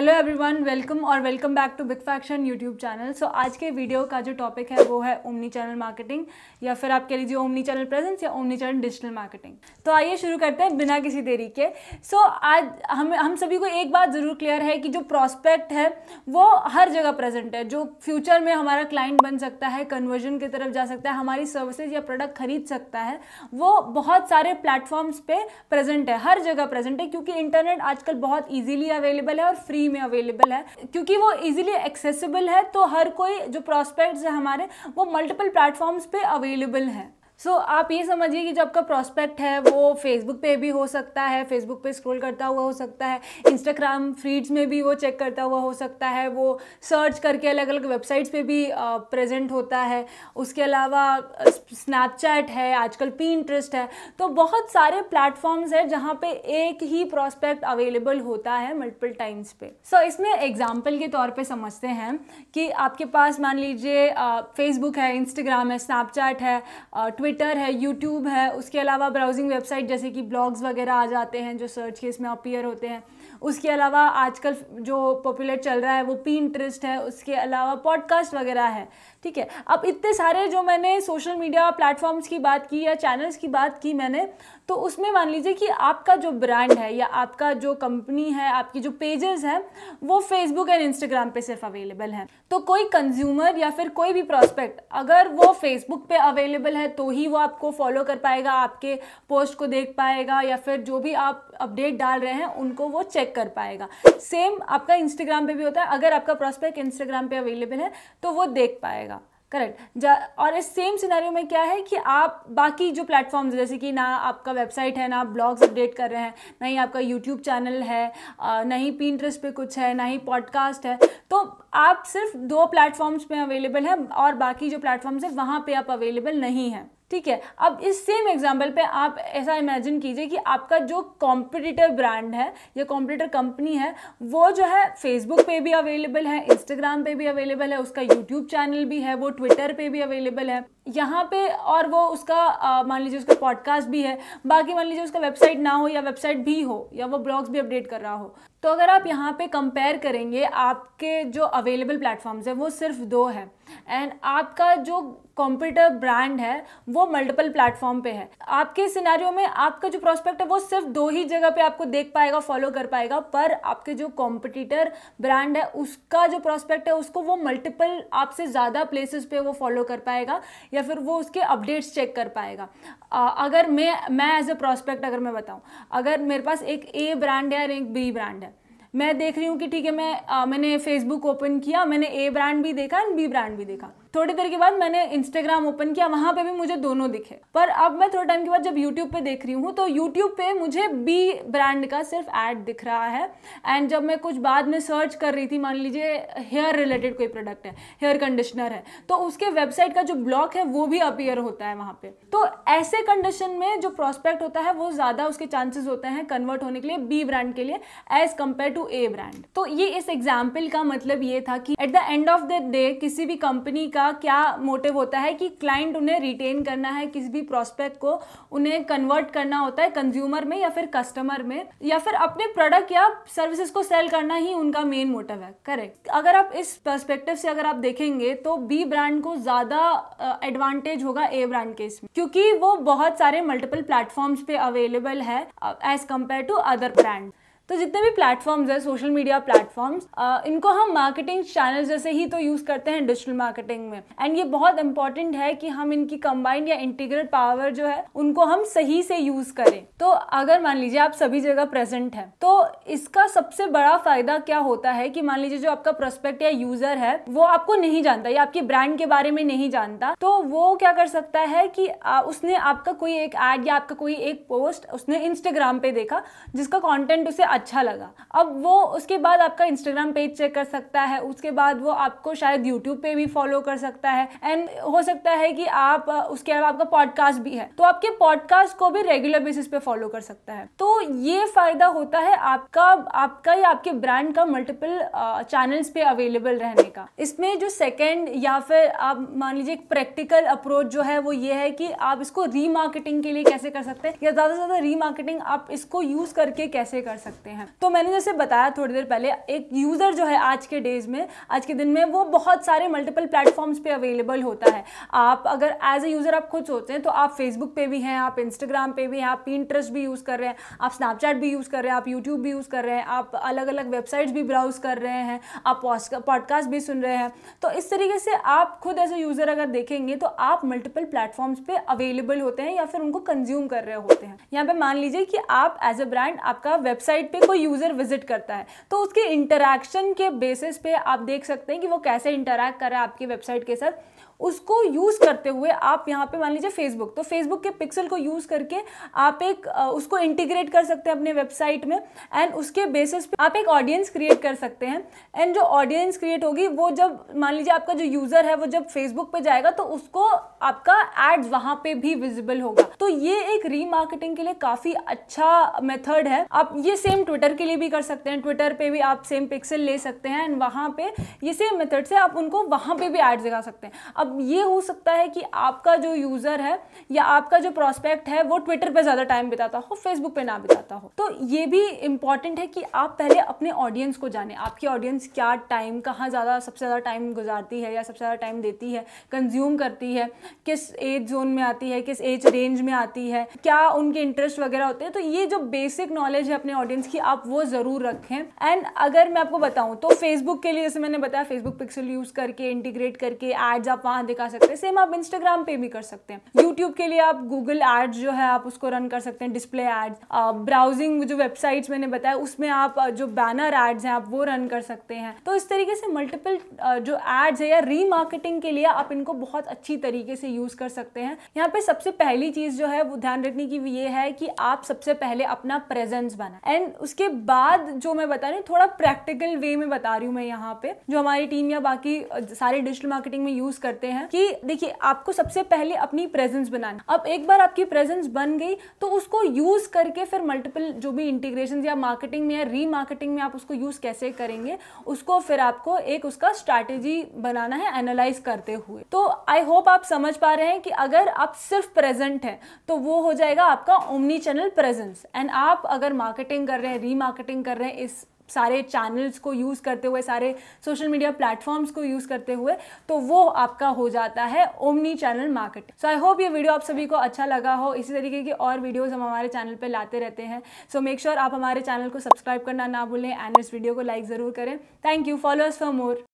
hello everyone welcome और welcome back to big faction YouTube channel so आज के video का जो टॉपिक है वो है ओमनी चैनल मार्केटिंग या फिर आप कह लीजिए ओमनी चैनल प्रेजेंस या ओमनी चैनल डिजिटल मार्केटिंग तो आइए शुरू करते हैं बिना किसी देरी के सो so, आज हम हम सभी को एक बात ज़रूर क्लियर है कि जो प्रॉस्पेक्ट है वो हर जगह प्रेजेंट है जो फ्यूचर में हमारा क्लाइंट बन सकता है कन्वर्जन की तरफ जा सकता है हमारी सर्विसेज या प्रोडक्ट खरीद सकता है वो बहुत सारे प्लेटफॉर्म्स पे प्रेजेंट है हर जगह प्रेजेंट है क्योंकि इंटरनेट आजकल बहुत ईजिली अवेलेबल है और फ्री में अवेलेबल है क्योंकि वो इजीली एक्सेसिबल है तो हर कोई जो प्रोस्पेक्ट्स है हमारे वो मल्टीपल प्लेटफॉर्म्स पे अवेलेबल है सो so, आप ये समझिए कि जो आपका प्रॉस्पेक्ट है वो फेसबुक पे भी हो सकता है फेसबुक पे स्क्रॉल करता हुआ हो सकता है इंस्टाग्राम फीड्स में भी वो चेक करता हुआ हो सकता है वो सर्च करके अलग अलग वेबसाइट्स पे भी प्रेजेंट होता है उसके अलावा स्नैपचैट है आजकल पी इंटरेस्ट है तो बहुत सारे प्लेटफॉर्म्स है जहाँ पे एक ही प्रॉस्पेक्ट अवेलेबल होता है मल्टीपल टाइम्स पे सो so, इसमें एग्जाम्पल के तौर पर समझते हैं कि आपके पास मान लीजिए फेसबुक है इंस्टाग्राम है स्नैपचैट है ट्विटर ट्विटर है यूट्यूब है उसके अलावा ब्राउजिंग वेबसाइट जैसे कि ब्लॉग्स वगैरह आ जाते हैं जो सर्च के इसमें अपीयर होते हैं उसके अलावा आजकल जो पॉपुलर चल रहा है वो पी इंटरेस्ट है उसके अलावा पॉडकास्ट वगैरह है ठीक है अब इतने सारे जो मैंने सोशल मीडिया प्लेटफॉर्म्स की बात की या चैनल्स की बात की मैंने तो उसमें मान लीजिए कि आपका जो ब्रांड है या आपका जो कंपनी है आपकी जो पेजेस हैं वो फेसबुक एंड इंस्टाग्राम पे सिर्फ अवेलेबल हैं तो कोई कंज्यूमर या फिर कोई भी प्रॉस्पेक्ट अगर वो फेसबुक पे अवेलेबल है तो ही वो आपको फॉलो कर पाएगा आपके पोस्ट को देख पाएगा या फिर जो भी आप अपडेट डाल रहे हैं उनको वो चेक कर पाएगा सेम आपका इंस्टाग्राम पे भी होता है अगर आपका प्रॉस्पेक्ट इंस्टाग्राम पे अवेलेबल है तो वो देख पाएगा करेक्ट और इस सेम सिनेरियो में क्या है कि आप बाकी जो प्लेटफॉर्म्स जैसे कि ना आपका वेबसाइट है ना आप ब्लॉग्स अपडेट कर रहे हैं ना ही आपका यूट्यूब चैनल है ना ही पिंट्रेस्ट पे कुछ है ना ही पॉडकास्ट है तो आप सिर्फ दो प्लेटफॉर्म्स पे अवेलेबल हैं और बाकी जो प्लेटफॉर्म्स हैं वहाँ पे आप अवेलेबल नहीं हैं ठीक है अब इस सेम एग्जाम्पल पे आप ऐसा इमेजिन कीजिए कि आपका जो कॉम्पिटिटर ब्रांड है या कॉम्पिटिटर कंपनी है वो जो है फेसबुक पे भी अवेलेबल है इंस्टाग्राम पे भी अवेलेबल है उसका यूट्यूब चैनल भी है वो ट्विटर पे भी अवेलेबल है यहाँ पे और वो उसका मान लीजिए उसका पॉडकास्ट भी है बाकी मान लीजिए उसका वेबसाइट ना हो या वेबसाइट भी हो या वो ब्लॉग्स भी अपडेट कर रहा हो तो अगर आप यहाँ पे कंपेयर करेंगे आपके जो अवेलेबल प्लेटफॉर्म्स हैं वो सिर्फ दो है एंड आपका जो कॉम्पिटर ब्रांड है वो मल्टीपल प्लेटफॉर्म पे है आपके सिनारियों में आपका जो प्रोस्पेक्ट है वो सिर्फ दो ही जगह पे आपको देख पाएगा फॉलो कर पाएगा पर आपके जो कॉम्पिटिटर ब्रांड है उसका जो प्रोस्पेक्ट है उसको वो मल्टीपल आपसे ज़्यादा प्लेसेस पे वो फॉलो कर पाएगा या या फिर वो उसके अपडेट्स चेक कर पाएगा आ, अगर मैं मैं एज ए प्रोस्पेक्ट अगर मैं बताऊँ अगर मेरे पास एक ए ब्रांड है और एक बी ब्रांड है मैं देख रही हूँ कि ठीक है मैं आ, मैंने फेसबुक ओपन किया मैंने ए ब्रांड भी देखा एंड बी ब्रांड भी देखा थोड़ी देर के बाद मैंने इंस्टाग्राम ओपन किया वहां पे भी मुझे दोनों दिखे पर अब मैं थोड़े टाइम के बाद जब यूट्यूब पे देख रही हूँ तो यूट्यूब पे मुझे बी ब्रांड का सिर्फ एड दिख रहा है एंड जब मैं कुछ बाद में सर्च कर रही थी मान लीजिए हेयर रिलेटेड कोई प्रोडक्ट है हेयर कंडीशनर है तो उसके वेबसाइट का जो ब्लॉक है वो भी अपियर होता है वहां पे तो ऐसे कंडीशन में जो प्रोस्पेक्ट होता है वो ज़्यादा उसके चांसेस होते हैं कन्वर्ट होने के लिए बी ब्रांड के लिए as compare to A brand तो ये इस एग्जाम्पल का मतलब ये था कि at the end of the day किसी भी कंपनी का का क्या मोटिव होता है कि क्लाइंट उन्हें रिटेन करना है किसी भी प्रोस्पेक्ट को उन्हें कन्वर्ट करना होता है कंज्यूमर में या फिर कस्टमर में या फिर अपने प्रोडक्ट या सर्विसेज को सेल करना ही उनका मेन मोटिव है करेक्ट अगर आप इस परस्पेक्टिव से अगर आप देखेंगे तो बी ब्रांड को ज़्यादा एडवांटेज होगा ए ब्रांड के इसमें क्योंकि वो बहुत सारे मल्टीपल प्लेटफॉर्म्स पे अवेलेबल है as compare to other brand तो जितने भी प्लेटफॉर्म्स हैं सोशल मीडिया प्लेटफॉर्म्स इनको हम मार्केटिंग चैनल जैसे ही तो यूज़ करते हैं डिजिटल मार्केटिंग में एंड ये बहुत इंपॉर्टेंट है कि हम इनकी कंबाइंड या इंटीग्रेट पावर जो है उनको हम सही से यूज़ करें तो अगर मान लीजिए आप सभी जगह प्रेजेंट हैं तो इसका सबसे बड़ा फ़ायदा क्या होता है कि मान लीजिए जो आपका प्रोस्पेक्ट या यूज़र है वो आपको नहीं जानता या आपके ब्रांड के बारे में नहीं जानता तो वो क्या कर सकता है कि उसने आपका कोई एक ऐड या आपका कोई एक पोस्ट उसने इंस्टाग्राम पे देखा जिसका कॉन्टेंट उसे अच्छा लगा अब वो उसके बाद आपका इंस्टाग्राम पेज चेक कर सकता है उसके बाद वो आपको शायद यूट्यूब पे भी फॉलो कर सकता है एंड हो सकता है कि आप उसके अलावा आपका पॉडकास्ट भी है तो आपके पॉडकास्ट को भी रेगुलर बेसिस पे फॉलो कर सकता है तो ये फायदा होता है आपका आपका या आपके ब्रांड का मल्टीपल चैनल्स पे अवेलेबल रहने का इसमें जो सेकेंड या फिर आप मान लीजिए एक प्रैक्टिकल अप्रोच जो है वो ये है कि आप इसको रीमार्केटिंग के लिए कैसे कर सकते हैं या ज़्यादा से ज़्यादा रीमार्केटिंग आप इसको यूज़ करके कैसे कर सकते हैं सकते हैं तो मैंने जैसे बताया थोड़ी देर पहले एक यूज़र जो है आज के डेज में आज के दिन में वो बहुत सारे मल्टीपल प्लेटफॉर्म्स पे अवेलेबल होता है आप अगर एज ए यूज़र आप खुद हैं तो आप फेसबुक पे भी हैं आप इंस्टाग्राम पे भी हैं आप इंटरेस्ट भी यूज़ कर रहे हैं आप स्नैपचैट भी यूज़ कर रहे हैं आप यूट्यूब भी यूज़ कर रहे हैं आप अलग अलग वेबसाइट्स भी ब्राउज़ कर रहे हैं आप पॉडकास्ट भी सुन रहे हैं तो इस तरीके से आप खुद एज ए यूज़र अगर देखेंगे तो आप मल्टीपल प्लेटफॉर्म्स पे अवेलेबल होते हैं या फिर उनको कंज्यूम कर रहे होते हैं यहाँ पे मान लीजिए कि आप एज ए ब्रांड आपका वेबसाइट वेबसाइट पे कोई यूज़र विजिट करता है तो उसके इंटरेक्शन के बेसिस पे आप देख सकते हैं कि वो कैसे इंटरेक्ट कर रहा है आपकी वेबसाइट के साथ उसको यूज़ करते हुए आप यहाँ पे मान लीजिए फेसबुक तो फेसबुक के पिक्सल को यूज़ करके आप एक उसको इंटीग्रेट कर सकते हैं अपने वेबसाइट में एंड उसके बेसिस पे आप एक ऑडियंस क्रिएट कर सकते हैं एंड जो ऑडियंस क्रिएट होगी वो जब मान लीजिए आपका जो यूज़र है वो जब फेसबुक पे जाएगा तो उसको आपका एड्स वहाँ पे भी विजिबल होगा तो ये एक रीमार्केटिंग के लिए काफ़ी अच्छा मेथड है आप ये सेम ट्विटर के लिए भी कर सकते हैं ट्विटर पे भी आप सेम पिक्सल ले सकते हैं एंड वहाँ पे ये सेम मेथड से आप उनको वहाँ पे भी एड्स दिखा सकते हैं अब अब ये हो सकता है कि आपका जो यूज़र है या आपका जो प्रोस्पेक्ट है वो ट्विटर पे ज़्यादा टाइम बिताता हो फेसबुक पे ना बिताता हो तो ये भी इम्पॉर्टेंट है कि आप पहले अपने ऑडियंस को जाने आपकी ऑडियंस क्या टाइम कहाँ ज़्यादा सबसे ज़्यादा टाइम गुजारती है या सबसे ज़्यादा टाइम देती है कंज्यूम करती है किस एज जोन में आती है किस एज रेंज में आती है क्या उनके इंटरेस्ट वगैरह होते हैं तो ये जो बेसिक नॉलेज है अपने ऑडियंस की आप वो ज़रूर रखें एंड अगर मैं आपको बताऊँ तो फेसबुक के लिए जैसे मैंने बताया फेसबुक पिक्सल यूज़ करके इंटीग्रेट करके एड्स आप यहाँ दिखा सकते हैं सेम आप इंस्टाग्राम पे भी कर सकते हैं यूट्यूब के लिए आप गूगल एड्स जो है आप उसको रन कर सकते हैं डिस्प्ले एड्स ब्राउजिंग जो वेबसाइट्स मैंने बताया उसमें आप जो बैनर एड्स हैं आप वो रन कर सकते हैं तो इस तरीके से मल्टीपल जो एड्स है या रीमार्केटिंग के लिए आप इनको बहुत अच्छी तरीके से यूज़ कर सकते हैं यहाँ पे सबसे पहली चीज़ जो है वो ध्यान रखने की ये है कि आप सबसे पहले अपना प्रेजेंस बनाए एंड उसके बाद जो मैं बता रही हूँ थोड़ा प्रैक्टिकल वे में बता रही हूँ मैं यहाँ पे जो हमारी टीम या बाकी सारे डिजिटल मार्केटिंग में यूज़ करते करते हैं कि देखिए आपको सबसे पहले अपनी प्रेजेंस बनानी अब एक बार आपकी प्रेजेंस बन गई तो उसको यूज करके फिर मल्टीपल जो भी इंटीग्रेशन या मार्केटिंग में या री में आप उसको यूज कैसे करेंगे उसको फिर आपको एक उसका स्ट्रैटेजी बनाना है एनालाइज करते हुए तो आई होप आप समझ पा रहे हैं कि अगर आप सिर्फ प्रेजेंट हैं तो वो हो जाएगा आपका ओमनी चैनल प्रेजेंस एंड आप अगर मार्केटिंग कर रहे हैं री कर रहे हैं इस सारे चैनल्स को यूज़ करते हुए सारे सोशल मीडिया प्लेटफॉर्म्स को यूज़ करते हुए तो वो आपका हो जाता है omni channel marketing so I hope ये वीडियो आप सभी को अच्छा लगा हो इसी तरीके की और वीडियोज़ हम हमारे चैनल पर लाते रहते हैं सो मेक श्योर आप हमारे चैनल को सब्सक्राइब करना ना भूलें एंड इस वीडियो को लाइक ज़रूर करें thank you followers for more